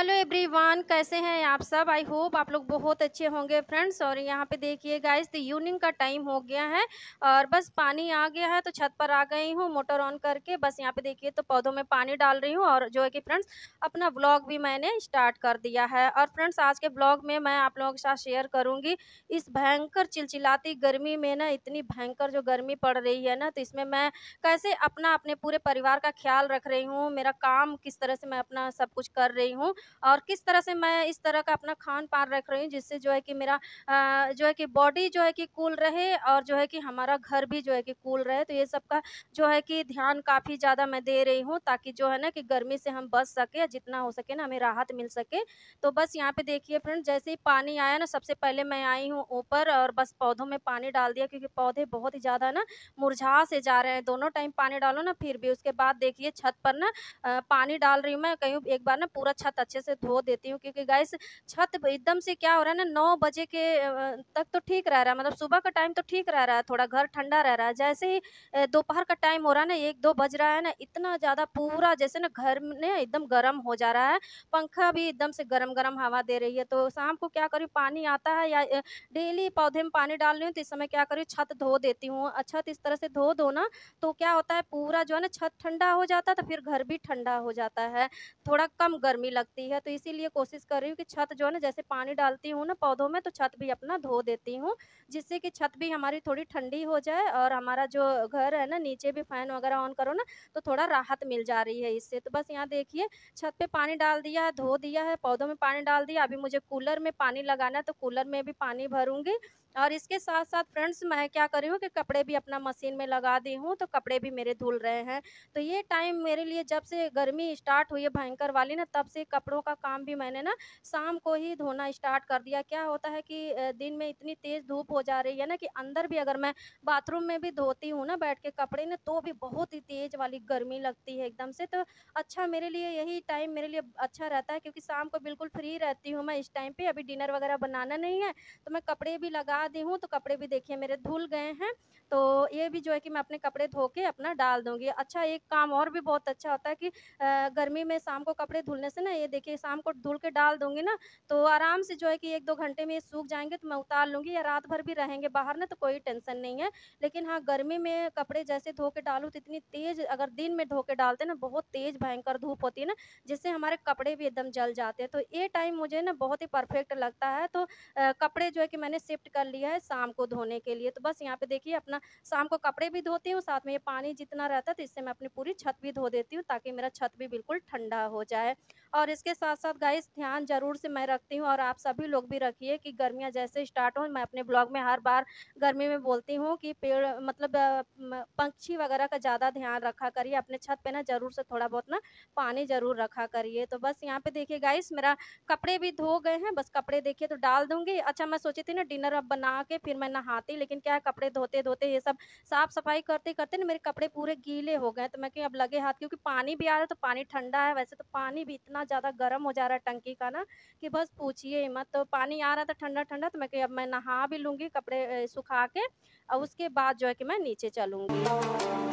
everyone कैसे हैं आप सब आई होप आप लोग बहुत अच्छे होंगे फ्रेंड्स और यहाँ पे देखिए गाइस तो इवनिंग का टाइम हो गया है और बस पानी आ गया है तो छत पर आ गई हूँ मोटर ऑन करके बस यहाँ पे देखिए तो पौधों में पानी डाल रही हूँ और जो है कि फ्रेंड्स अपना ब्लॉग भी मैंने स्टार्ट कर दिया है और फ्रेंड्स आज के ब्लॉग में मैं आप लोगों के साथ शेयर करूँगी इस भयंकर चिलचिलाती गर्मी में ना इतनी भयंकर जो गर्मी पड़ रही है ना तो इसमें मैं कैसे अपना अपने पूरे परिवार का ख्याल रख रही हूँ मेरा काम किस तरह से मैं अपना सब कुछ कर रही हूँ और किस तरह से मैं इस तरह का अपना खान पान रख रही हूँ जिससे जो है कि मेरा जो है कि बॉडी जो है कि कूल रहे और जो है कि हमारा घर भी जो है कि कूल रहे तो ये सब का जो है कि ध्यान काफ़ी ज़्यादा मैं दे रही हूँ ताकि जो है ना कि गर्मी से हम बच सके जितना हो सके ना हमें राहत मिल सके तो बस यहाँ पे देखिए फ्रेंड जैसे ही पानी आया ना सबसे पहले मैं आई हूँ ऊपर और बस पौधों में पानी डाल दिया क्योंकि पौधे बहुत ही ज़्यादा ना मुरझा से जा रहे हैं दोनों टाइम पानी डालो ना फिर भी उसके बाद देखिए छत पर ना पानी डाल रही हूँ मैं कहीं एक बार ना पूरा छत अच्छे से धो देती हूँ क्योंकि गैस छत एकदम से क्या हो रहा है ना नौ बजे के तक तो ठीक रह रहा है मतलब सुबह का टाइम तो ठीक रह रहा है थोड़ा घर ठंडा रह रहा है जैसे ही दोपहर का टाइम हो रहा है ना एक दो बज रहा है ना इतना ज़्यादा पूरा जैसे ना घर में एकदम गर्म हो जा रहा है पंखा भी एकदम से गर्म गर्म हवा दे रही है तो शाम को क्या करूँ पानी आता है या डेली पौधे में पानी डाल रही हूँ तो इस समय क्या करूँ छत धो देती हूँ छत इस तरह से धो दो ना तो क्या होता है पूरा जो है ना छत ठंडा हो जाता है तो फिर घर भी ठंडा हो जाता है थोड़ा कम गर्मी लगती है तो इसीलिए कोशिश कर रही हूँ कि छत जो है ना जैसे पानी डालती हूँ ना पौधों में तो छत भी अपना धो देती हूँ जिससे कि छत भी हमारी थोड़ी ठंडी हो जाए और हमारा जो घर है ना नीचे भी फ़ैन वगैरह ऑन करो ना तो थोड़ा राहत मिल जा रही है इससे तो बस यहाँ देखिए छत पर पानी डाल दिया है धो दिया है पौधों में पानी डाल दिया अभी मुझे कूलर में पानी लगाना है तो कूलर में भी पानी भरूंगी और इसके साथ साथ फ्रेंड्स मैं क्या कर रही हूँ कि कपड़े भी अपना मशीन में लगा दी हूँ तो कपड़े भी मेरे धुल रहे हैं तो ये टाइम मेरे लिए जब से गर्मी स्टार्ट हुई है भयंकर वाली ना तब से कपड़ों का काम भी मैंने ना शाम को ही धोना स्टार्ट कर दिया क्या होता है कि दिन में इतनी तेज़ धूप हो जा रही है ना कि अंदर भी अगर मैं बाथरूम में भी धोती हूँ ना बैठ के कपड़े ना तो भी बहुत ही तेज़ वाली गर्मी लगती है एकदम से तो अच्छा मेरे लिए यही टाइम मेरे लिए अच्छा रहता है क्योंकि शाम को बिल्कुल फ्री रहती हूँ मैं इस टाइम पर अभी डिनर वगैरह बनाना नहीं है तो मैं कपड़े भी लगा सुखा दी हूँ तो कपड़े भी देखिए मेरे धुल गए हैं तो ये भी जो है कि मैं अपने कपड़े धो के अपना डाल दूंगी अच्छा एक काम और भी बहुत अच्छा होता है कि गर्मी में शाम को कपड़े धुलने से ना ये देखिए शाम को धुल के डाल दूंगी ना तो आराम से जो है कि एक दो घंटे में ये सूख जाएंगे तो मैं उतार लूँगी या रात भर भी रहेंगे बाहर ना तो कोई टेंशन नहीं है लेकिन हाँ गर्मी में कपड़े जैसे धो के डालूँ तो इतनी तेज़ अगर दिन में धो के डालते ना बहुत तेज़ भयंकर धूप होती है ना जिससे हमारे कपड़े भी एकदम जल जाते हैं तो ये टाइम मुझे ना बहुत ही परफेक्ट लगता है तो कपड़े जो है कि मैंने शिफ्ट कर लिया है शाम को धोने के लिए तो बस यहाँ पे देखिए अपना शाम को कपड़े भी धोती हूँ साथ में ये पानी जितना रहता है तो इससे मैं अपनी पूरी छत भी धो देती हूँ ताकि मेरा छत भी बिल्कुल ठंडा हो जाए और इसके साथ साथ गाइस ध्यान जरूर से मैं रखती हूँ और आप सभी लोग भी रखिए कि गर्मियाँ जैसे स्टार्ट हों मैं अपने ब्लॉग में हर बार गर्मी में बोलती हूँ कि पेड़ मतलब पंक्षी वगैरह का ज़्यादा ध्यान रखा करिए अपने छत पे ना ज़रूर से थोड़ा बहुत ना पानी ज़रूर रखा करिए तो बस यहाँ पे देखिए गाइस मेरा कपड़े भी धो गए हैं बस कपड़े देखिए तो डाल दूँगी अच्छा मैं सोची थी ना डिनर अब बना के फिर मैं नहाती लेकिन क्या है कपड़े धोते धोते ये सब साफ़ सफाई करते करते ना मेरे कपड़े पूरे गीले हो गए तो मैं क्यों अब लगे हाथ क्योंकि पानी भी आ रहा है तो पानी ठंडा है वैसे तो पानी भी इतना इतना ज़्यादा गर्म हो जा रहा है टंकी का ना कि बस पूछिए मत तो पानी आ रहा था ठंडा ठंडा तो मैं अब मैं नहा भी लूँगी कपड़े सुखा के और उसके बाद जो है कि मैं नीचे चलूँगी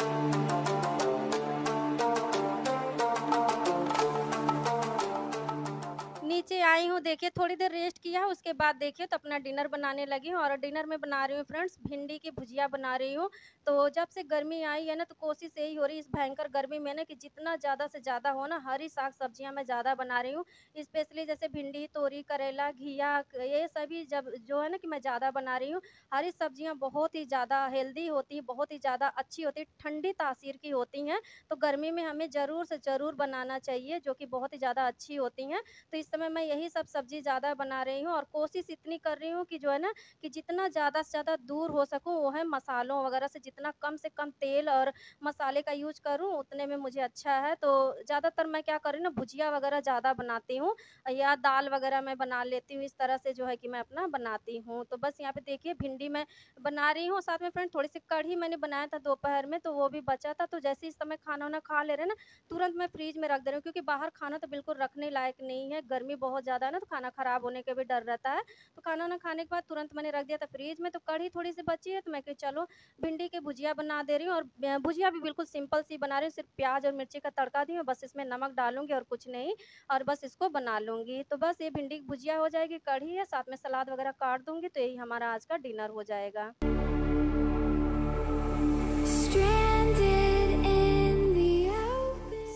नीचे आई हूँ देखिए थोड़ी देर रेस्ट किया उसके बाद देखिए तो अपना डिनर बनाने लगी हूँ और डिनर में बना रही हूँ फ्रेंड्स भिंडी की भुजिया बना रही हूँ तो जब से गर्मी आई है ना तो कोशिश यही हो रही इस भयंकर गर्मी में ना कि जितना ज़्यादा से ज़्यादा हो ना हरी साग सब्जियाँ मैं ज़्यादा बना रही हूँ स्पेशली जैसे भिंडी तोरी करेला घिया ये सभी जब जो है ना कि मैं ज़्यादा बना रही हूँ हरी सब्जियाँ बहुत ही ज़्यादा हेल्दी होती हैं बहुत ही ज़्यादा अच्छी होती है ठंडी तासीर की होती हैं तो गर्मी में हमें ज़रूर से ज़रूर बनाना चाहिए जो कि बहुत ही ज़्यादा अच्छी होती हैं तो इस समय समय मैं यही सब सब्जी ज़्यादा बना रही हूँ और कोशिश इतनी कर रही हूँ कि जो है ना कि जितना ज़्यादा से ज़्यादा दूर हो सकूँ वो है मसालों वगैरह से जितना कम से कम तेल और मसाले का यूज करूँ उतने में मुझे अच्छा है तो ज़्यादातर मैं क्या कर रही ना भुजिया वगैरह ज़्यादा बनाती हूँ या दाल वगैरह मैं बना लेती हूँ इस तरह से जो है कि मैं अपना बनाती हूँ तो बस यहाँ पे देखिए भिंडी मैं बना रही हूँ साथ में फ्रेंड थोड़ी सी कढ़ी मैंने बनाया था दोपहर में तो वो भी बचा था तो जैसे इस समय खाना वाना खा ले रहे ना तुरंत मैं फ्रीज में रख दे रही हूँ क्योंकि बाहर खाना तो बिल्कुल रखने लायक नहीं है गर्मी बहुत ज़्यादा ना तो खाना ख़राब होने का भी डर रहता है तो खाना ना खाने के बाद तुरंत मैंने रख दिया था फ्रिज में तो कढ़ी थोड़ी सी बची है तो मैं चलो भिंडी की भुजिया बना दे रही हूँ और भुजिया भी बिल्कुल सिंपल सी बना रही हूँ सिर्फ प्याज और मिर्ची का तड़का दी हूँ बस इसमें नमक डालूंगी और कुछ नहीं और बस इसको बना लूँगी तो बस ये भिंडी की भुजिया हो जाएगी कढ़ी है साथ में सलाद वगैरह काट दूँगी तो यही हमारा आज का डिनर हो जाएगा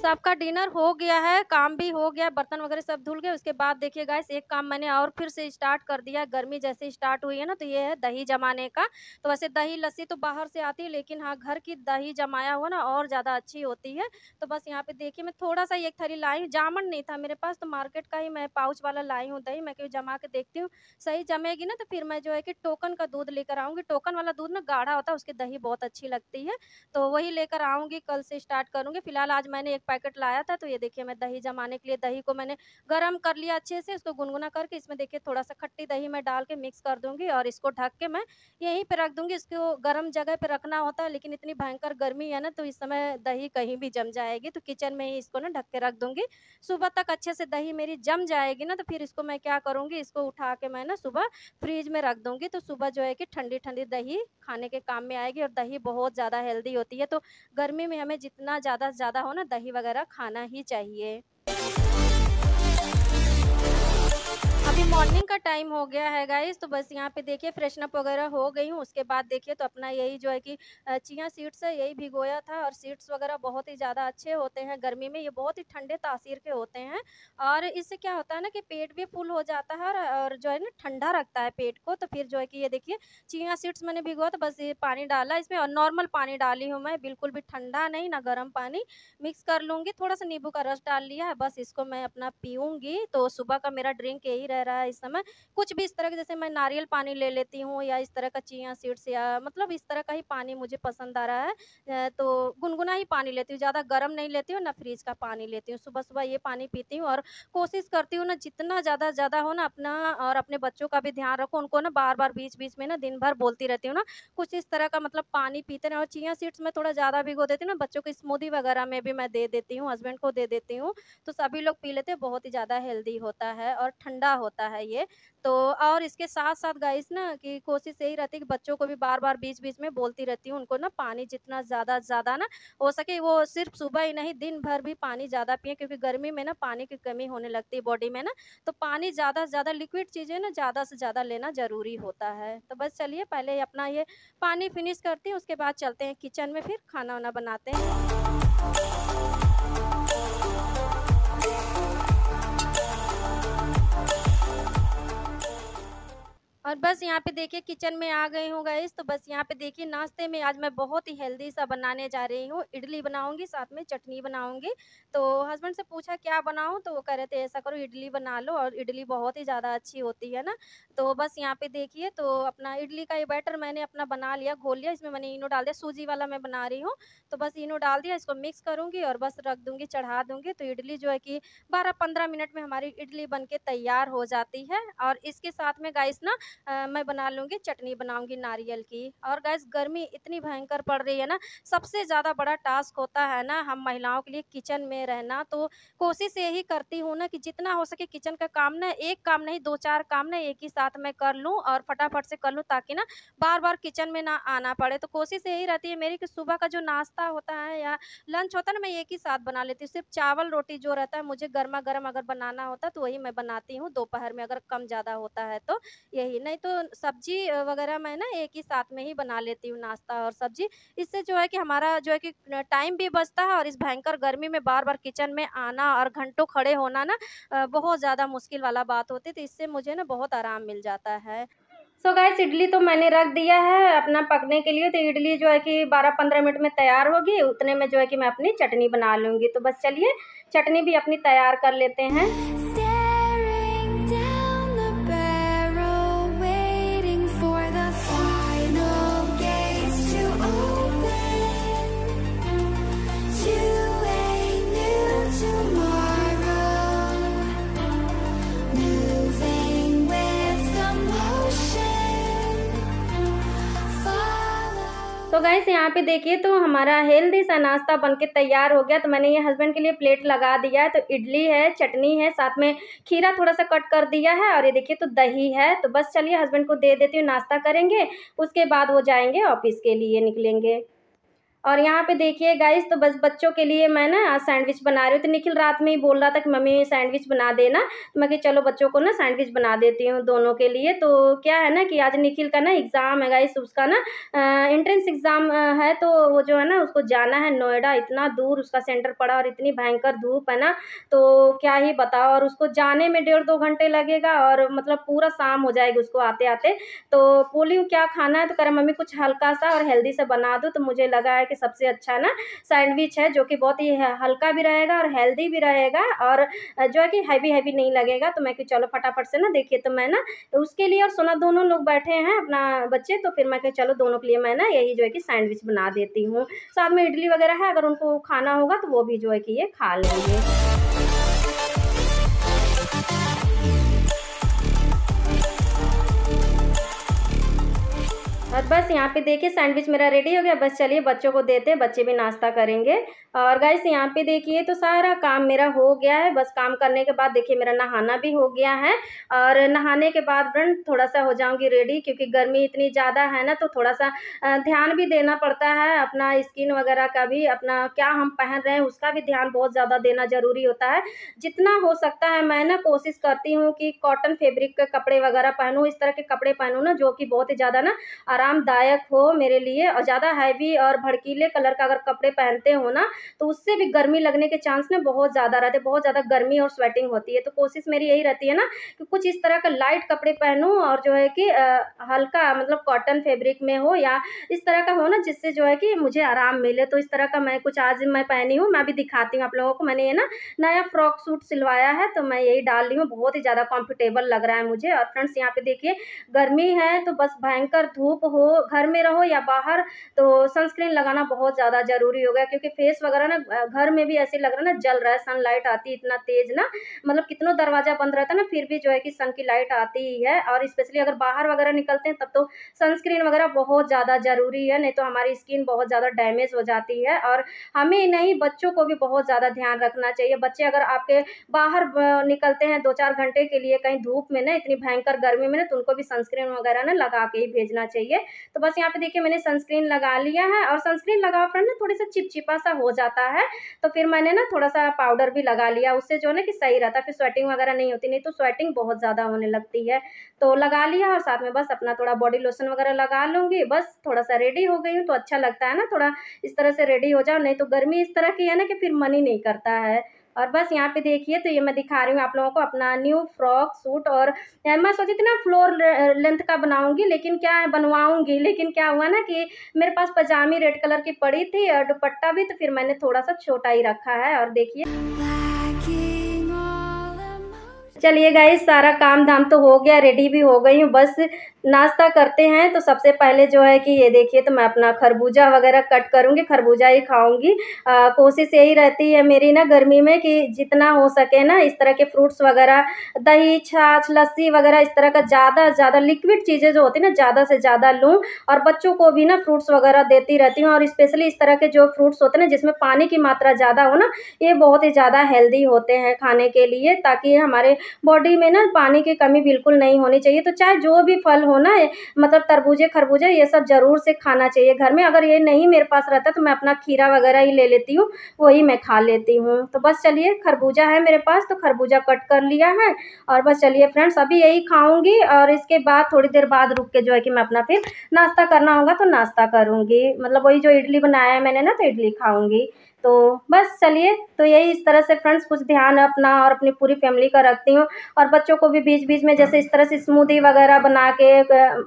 सबका डिनर हो गया है काम भी हो गया बर्तन वगैरह सब धुल गए उसके बाद देखिए गाइस एक काम मैंने और फिर से स्टार्ट कर दिया गर्मी जैसे स्टार्ट हुई है ना तो ये है दही जमाने का तो वैसे दही लस्सी तो बाहर से आती है लेकिन हाँ घर की दही जमाया हुआ ना और ज़्यादा अच्छी होती है तो बस यहाँ पे देखिए मैं थोड़ा सा एक थरी लाई जामन नहीं था मेरे पास तो मार्केट का ही मैं पाउच वाला लाई हूँ दही मैं क्यों जमा के देखती हूँ सही जमेगी ना तो फिर मैं जो है कि टोकन का दूध लेकर आऊँगी टोकन वाला दूध ना गाढ़ा होता है उसकी दही बहुत अच्छी लगती है तो वही लेकर आऊँगी कल से स्टार्ट करूँगी फिलहाल आज मैंने एक पैकेट लाया था तो ये देखिए मैं दही जमाने के लिए दही को मैंने गर्म कर लिया अच्छे से इसको गुनगुना करके इसमें देखिए थोड़ा सा खट्टी दही मैं डाल के मिक्स कर दूंगी और इसको ढक के मैं यहीं पर रख दूंगी इसको गर्म जगह पर रखना होता है लेकिन इतनी भयंकर गर्मी है ना तो इस समय दही कहीं भी जम जाएगी तो किचन में ही इसको ना ढक के रख दूंगी सुबह तक अच्छे से दही मेरी जम जाएगी ना तो फिर इसको मैं क्या करूँगी इसको उठा के मैं ना सुबह फ्रिज में रख दूंगी तो सुबह जो है कि ठंडी ठंडी दही खाने के काम में आएगी और दही बहुत ज़्यादा हेल्दी होती है तो गर्मी में हमें जितना ज़्यादा ज़्यादा हो ना दही वगैरह खाना ही चाहिए मॉर्निंग का टाइम हो गया है गाइस तो बस यहाँ पे देखिए फ्रेशन अप वगैरह हो गई हूँ उसके बाद देखिए तो अपना यही जो है कि चिया सीड्स है यही भिगोया था और सीड्स वगैरह बहुत ही ज़्यादा अच्छे होते हैं गर्मी में ये बहुत ही ठंडे तासीर के होते हैं और इससे क्या होता है ना कि पेट भी फुल हो जाता है और जो है ना ठंडा रखता है पेट को तो फिर जो है कि ये देखिए चिया सीड्स मैंने भिगोया तो बस ये पानी डाला इसमें और नॉर्मल पानी डाली हूँ मैं बिल्कुल भी ठंडा नहीं ना गर्म पानी मिक्स कर लूँगी थोड़ा सा नींबू का रस डाल लिया है बस इसको मैं अपना पीऊँगी तो सुबह का मेरा ड्रिंक यही रह रहा है है इस समय कुछ भी इस तरह के जैसे मैं नारियल पानी ले लेती हूँ या इस तरह का चिया सीड्स या मतलब इस तरह का ही पानी मुझे पसंद आ रहा है तो गुनगुना ही पानी लेती हूँ ज़्यादा गर्म नहीं लेती हूँ ना फ्रिज का पानी लेती हूँ सुबह सुबह ये पानी पीती हूँ और कोशिश करती हूँ ना जितना ज़्यादा ज़्यादा हो ना अपना और अपने बच्चों का भी ध्यान रखो उनको ना बार बार बीच बीच में ना दिन भर बोलती रहती हूँ ना कुछ इस तरह का मतलब पानी पीते रहे और चिया सीड्स में थोड़ा ज़्यादा भिगो देती हूँ ना बच्चों की स्मूदी वगैरह में भी मैं दे देती हूँ हस्बैंड को दे देती हूँ तो सभी लोग पी लेते हैं बहुत ही ज़्यादा हेल्दी होता है और ठंडा होता है है ये तो और इसके साथ साथ गाइस ना कि कोशिश यही रहती है कि बच्चों को भी बार बार बीच बीच में बोलती रहती हूँ उनको ना पानी जितना ज़्यादा ज़्यादा ना हो सके वो सिर्फ सुबह ही नहीं दिन भर भी पानी ज़्यादा पिए क्योंकि गर्मी में ना पानी की कमी होने लगती है बॉडी में ना तो पानी ज़्यादा से ज़्यादा लिक्विड चीज़ें ना ज़्यादा से ज़्यादा लेना ज़रूरी होता है तो बस चलिए पहले अपना ये पानी फिनिश करती हूँ उसके बाद चलते हैं किचन में फिर खाना वाना बनाते हैं और बस यहाँ पे देखिए किचन में आ गई हूँ गैस तो बस यहाँ पे देखिए नाश्ते में आज मैं बहुत ही हेल्दी सा बनाने जा रही हूँ इडली बनाऊंगी साथ में चटनी बनाऊंगी तो हस्बैंड से पूछा क्या बनाऊँ तो वो कह रहे थे ऐसा करो इडली बना लो और इडली बहुत ही ज़्यादा अच्छी होती है ना तो बस यहाँ पे देखिए तो अपना इडली का ये बैटर मैंने अपना बना लिया घोल लिया इसमें मैंने इनो डाल दिया सूजी वाला मैं बना रही हूँ तो बस इनो डाल दिया इसको मिक्स करूँगी और बस रख दूँगी चढ़ा दूँगी तो इडली जो है कि बारह पंद्रह मिनट में हमारी इडली बन तैयार हो जाती है और इसके साथ में गाइस ना आ, मैं बना लूँगी चटनी बनाऊँगी नारियल की और गैस गर्मी इतनी भयंकर पड़ रही है ना सबसे ज़्यादा बड़ा टास्क होता है ना हम महिलाओं के लिए किचन में रहना तो कोशिश यही करती हूँ ना कि जितना हो सके किचन का काम ना एक काम नहीं दो चार काम ना एक ही साथ में कर लूँ और फटाफट से कर लूँ ताकि ना बार बार किचन में ना आना पड़े तो कोशिश यही रहती है मेरी कि सुबह का जो नाश्ता होता है या लंच होता है ना मैं एक ही साथ बना लेती हूँ सिर्फ चावल रोटी जो रहता है मुझे गर्मा गर्म अगर बनाना होता तो वही मैं बनाती हूँ दोपहर में अगर कम ज़्यादा होता है तो यही नहीं तो सब्जी वगैरह मैं ना एक ही साथ में ही बना लेती हूँ नाश्ता और सब्जी इससे जो है कि हमारा जो है कि टाइम भी बचता है और इस भयंकर गर्मी में बार बार किचन में आना और घंटों खड़े होना ना बहुत ज़्यादा मुश्किल वाला बात होती तो इससे मुझे ना बहुत आराम मिल जाता है सो so गैस इडली तो मैंने रख दिया है अपना पकने के लिए तो इडली जो है कि बारह पंद्रह मिनट में तैयार होगी उतने में जो है कि मैं अपनी चटनी बना लूँगी तो बस चलिए चटनी भी अपनी तैयार कर लेते हैं गाइस यहाँ पे देखिए तो हमारा हेल्दी सा नाश्ता बनके तैयार हो गया तो मैंने ये हस्बैंड के लिए प्लेट लगा दिया है तो इडली है चटनी है साथ में खीरा थोड़ा सा कट कर दिया है और ये देखिए तो दही है तो बस चलिए हस्बैंड को दे देती हूँ नाश्ता करेंगे उसके बाद वो जाएंगे ऑफिस के लिए निकलेंगे और यहाँ पे देखिए गाइस तो बस बच्चों के लिए मैं ना सैंडविच बना रही हूँ तो निखिल रात में ही बोल रहा था कि मम्मी सैंडविच बना देना तो मैं कि चलो बच्चों को ना सैंडविच बना देती हूँ दोनों के लिए तो क्या है ना कि आज निखिल का ना एग्ज़ाम है गाइस उसका ना एंट्रेंस एग्ज़ाम है तो वो जो है ना उसको जाना है नोएडा इतना दूर उसका सेंटर पड़ा और इतनी भयंकर धूप है ना तो क्या ही बताओ और उसको जाने में डेढ़ दो घंटे लगेगा और मतलब पूरा शाम हो जाएगी उसको आते आते तो बोली क्या खाना है तो कह रहा मम्मी कुछ हल्का सा और हेल्दी सा बना दो तो मुझे लगा है कि सबसे अच्छा ना सैंडविच है जो कि बहुत ही हल्का भी रहेगा और हेल्दी भी रहेगा और जो है कि हैवी हैवी नहीं लगेगा तो मैं कि चलो फटाफट से ना देखिए तो मैं ना तो उसके लिए और सोना दोनों लोग बैठे हैं अपना बच्चे तो फिर मैं कि चलो दोनों के लिए मैं ना यही जो है कि सैंडविच बना देती हूँ साथ में इडली वगैरह है अगर उनको खाना होगा तो वो भी जो है कि ये खा लेंगे और बस यहाँ पे देखिए सैंडविच मेरा रेडी हो गया बस चलिए बच्चों को देते हैं बच्चे भी नाश्ता करेंगे और गाइस यहाँ पे देखिए तो सारा काम मेरा हो गया है बस काम करने के बाद देखिए मेरा नहाना भी हो गया है और नहाने के बाद ब्रंट थोड़ा सा हो जाऊँगी रेडी क्योंकि गर्मी इतनी ज़्यादा है ना तो थोड़ा सा ध्यान भी देना पड़ता है अपना स्किन वगैरह का भी अपना क्या हम पहन रहे हैं उसका भी ध्यान बहुत ज़्यादा देना ज़रूरी होता है जितना हो सकता है मैं ना कोशिश करती हूँ कि कॉटन फेब्रिक के कपड़े वगैरह पहनूँ इस तरह के कपड़े पहनूँ ना जो कि बहुत ही ज़्यादा ना आराम आरामदायक हो मेरे लिए और ज़्यादा हैवी और भड़कीले कलर का अगर कपड़े पहनते हो ना तो उससे भी गर्मी लगने के चांस ना बहुत ज़्यादा रहते बहुत ज़्यादा गर्मी और स्वेटिंग होती है तो कोशिश मेरी यही रहती है ना कि कुछ इस तरह का लाइट कपड़े पहनूँ और जो है कि हल्का मतलब कॉटन फेब्रिक में हो या इस तरह का हो ना जिससे जो है कि मुझे आराम मिले तो इस तरह का मैं कुछ आज मैं पहनी हूँ मैं भी दिखाती हूँ आप लोगों को मैंने ये ना नया फ्रॉक सूट सिलवाया है तो मैं यही डाल रही हूँ बहुत ही ज़्यादा कंफर्टेबल लग रहा है मुझे और फ्रेंड्स यहाँ पे देखिए गर्मी है तो बस भयंकर धूप हो घर में रहो या बाहर तो सनस्क्रीन लगाना बहुत ज़्यादा ज़रूरी होगा क्योंकि फेस वगैरह ना घर में भी ऐसे लग रहा है ना जल रहा है सनलाइट आती इतना तेज़ ना मतलब कितनों दरवाज़ा बंद रहता है ना फिर भी जो है कि सन की लाइट आती ही है और स्पेशली अगर बाहर वगैरह निकलते हैं तब तो सनस्क्रीन वगैरह बहुत ज़्यादा ज़रूरी है नहीं तो हमारी स्किन बहुत ज़्यादा डैमेज हो जाती है और हमें नहीं बच्चों को भी बहुत ज़्यादा ध्यान रखना चाहिए बच्चे अगर आपके बाहर निकलते हैं दो चार घंटे के लिए कहीं धूप में ना इतनी भयंकर गर्मी में ना तो उनको भी सनस्क्रीन वगैरह ना लगा के ही भेजना चाहिए तो बस यहाँ पे देखिए मैंने सनस्क्रीन लगा लिया है और सनस्क्रीन लगा फ्रेंड ना थोड़ी सा चिपचिपा सा हो जाता है तो फिर मैंने ना थोड़ा सा पाउडर भी लगा लिया उससे जो है ना कि सही रहता है फिर स्वेटिंग वगैरह नहीं होती नहीं तो स्वेटिंग बहुत ज़्यादा होने लगती है तो लगा लिया और साथ में बस अपना थोड़ा बॉडी लोशन वगैरह लगा लूँगी बस थोड़ा सा रेडी हो गई हूँ तो अच्छा लगता है ना थोड़ा इस तरह से रेडी हो जाओ नहीं तो गर्मी इस तरह की है ना कि फिर मन ही नहीं करता है और बस यहाँ पे देखिए तो ये मैं दिखा रही हूँ आप लोगों को अपना न्यू फ्रॉक सूट और मैं सोची थी ना फ्लोर लेंथ का बनाऊंगी लेकिन क्या बनवाऊंगी लेकिन क्या हुआ ना कि मेरे पास पजामी रेड कलर की पड़ी थी और दुपट्टा भी तो फिर मैंने थोड़ा सा छोटा ही रखा है और देखिए चलिए गाइस सारा काम धाम तो हो गया रेडी भी हो गई हूँ बस नाश्ता करते हैं तो सबसे पहले जो है कि ये देखिए तो मैं अपना खरबूजा वगैरह कट करूँगी खरबूजा ही खाऊँगी कोशिश यही रहती है मेरी ना गर्मी में कि जितना हो सके ना इस तरह के फ्रूट्स वगैरह दही छाछ लस्सी वगैरह इस तरह का ज़्यादा ज़्यादा लिक्विड चीज़ें जो होती है ना ज़्यादा से ज़्यादा लूँ और बच्चों को भी ना फ्रूट्स वगैरह देती रहती हूँ और स्पेशली इस तरह के जो फ्रूट्स होते हैं ना जिसमें पानी की मात्रा ज़्यादा हो ना ये बहुत ही ज़्यादा हेल्दी होते हैं खाने के लिए ताकि हमारे बॉडी में ना पानी की कमी बिल्कुल नहीं होनी चाहिए तो चाहे जो भी फल हो ना मतलब तरबूजे खरबूजे ये सब ज़रूर से खाना चाहिए घर में अगर ये नहीं मेरे पास रहता तो मैं अपना खीरा वगैरह ही ले लेती हूँ वही मैं खा लेती हूँ तो बस चलिए खरबूजा है मेरे पास तो खरबूजा कट कर लिया है और बस चलिए फ्रेंड्स अभी यही खाऊँगी और इसके बाद थोड़ी देर बाद रुक के जो है कि मैं अपना फिर नाश्ता करना होगा तो नाश्ता करूँगी मतलब वही जो इडली बनाया है मैंने ना तो इडली खाऊंगी तो बस चलिए तो यही इस तरह से फ्रेंड्स कुछ ध्यान अपना और अपनी पूरी फैमिली का रखती हूँ और बच्चों को भी बीच बीच में जैसे इस तरह से स्मूदी वगैरह बना के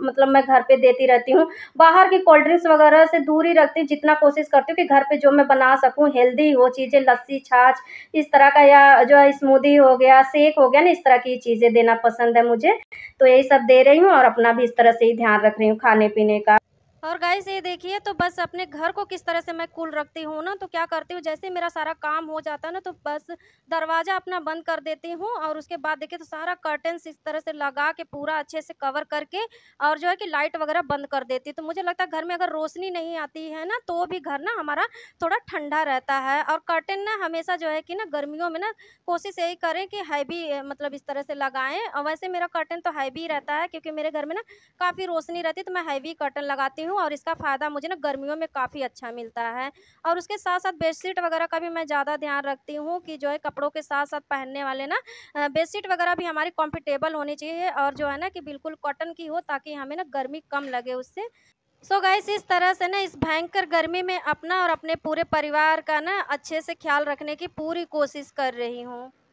मतलब मैं घर पे देती रहती हूँ बाहर की कोल्ड ड्रिंक्स वगैरह से दूर ही रखती हूँ जितना कोशिश करती हूँ कि घर पे जो मैं बना सकूँ हेल्दी हो चीज़ें लस्सी छाछ इस तरह का या जो है स्मूदी हो गया सेक हो गया ना इस तरह की चीज़ें देना पसंद है मुझे तो यही सब दे रही हूँ और अपना भी इस तरह से ही ध्यान रख रही हूँ खाने पीने का और गाइस ये देखिए तो बस अपने घर को किस तरह से मैं कूल रखती हूँ ना तो क्या करती हूँ जैसे मेरा सारा काम हो जाता है ना तो बस दरवाज़ा अपना बंद कर देती हूँ और उसके बाद देखिए तो सारा कर्टन इस तरह से लगा के पूरा अच्छे से कवर करके और जो है कि लाइट वगैरह बंद कर देती हूँ तो मुझे लगता है घर में अगर रोशनी नहीं आती है ना तो भी घर ना हमारा थोड़ा ठंडा रहता है और कर्टन ना हमेशा जो है कि ना गर्मियों में ना कोशिश यही करें कि हैवी मतलब इस तरह से लगाएँ और वैसे मेरा कर्टन तो हैवी रहता है क्योंकि मेरे घर में ना काफ़ी रोशनी रहती है तो मैं हैवी कर्टन लगाती हूँ हूँ और इसका फ़ायदा मुझे ना गर्मियों में काफ़ी अच्छा मिलता है और उसके साथ साथ बेडशीट वगैरह का भी मैं ज़्यादा ध्यान रखती हूँ कि जो है कपड़ों के साथ साथ पहनने वाले ना बेडशीट वगैरह भी हमारी कम्फर्टेबल होनी चाहिए और जो है ना कि बिल्कुल कॉटन की हो ताकि हमें ना गर्मी कम लगे उससे सो so गाइस इस तरह से ना इस भयंकर गर्मी में अपना और अपने पूरे परिवार का ना अच्छे से ख्याल रखने की पूरी कोशिश कर रही हूँ